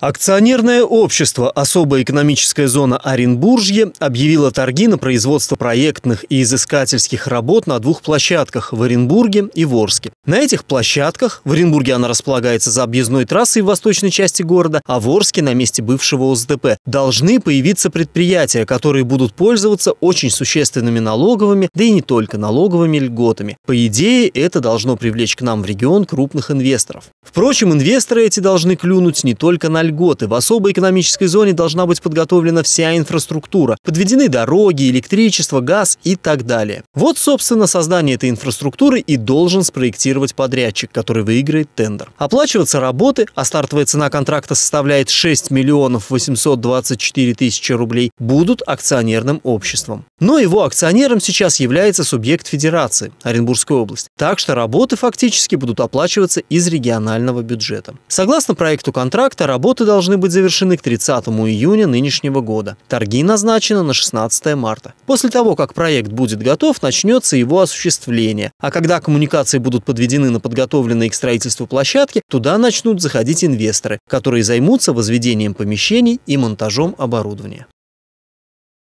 Акционерное общество «Особая экономическая зона Оренбуржье» объявило торги на производство проектных и изыскательских работ на двух площадках в Оренбурге и Ворске. На этих площадках в Оренбурге она располагается за объездной трассой в восточной части города, а в Орске на месте бывшего ОСДП должны появиться предприятия, которые будут пользоваться очень существенными налоговыми, да и не только налоговыми льготами. По идее, это должно привлечь к нам в регион крупных инвесторов. Впрочем, инвесторы эти должны клюнуть не только на льготы. В особой экономической зоне должна быть подготовлена вся инфраструктура, подведены дороги, электричество, газ и так далее. Вот, собственно, создание этой инфраструктуры и должен спроектировать компенсировать подрядчик, который выиграет тендер. Оплачиваться работы, а стартовая цена контракта составляет 6 миллионов 824 тысячи рублей, будут акционерным обществом. Но его акционером сейчас является субъект федерации Оренбургской область, Так что работы фактически будут оплачиваться из регионального бюджета. Согласно проекту контракта, работы должны быть завершены к 30 июня нынешнего года. Торги назначены на 16 марта. После того, как проект будет готов, начнется его осуществление. А когда коммуникации будут подведены подведены на подготовленные к строительству площадки, туда начнут заходить инвесторы, которые займутся возведением помещений и монтажом оборудования.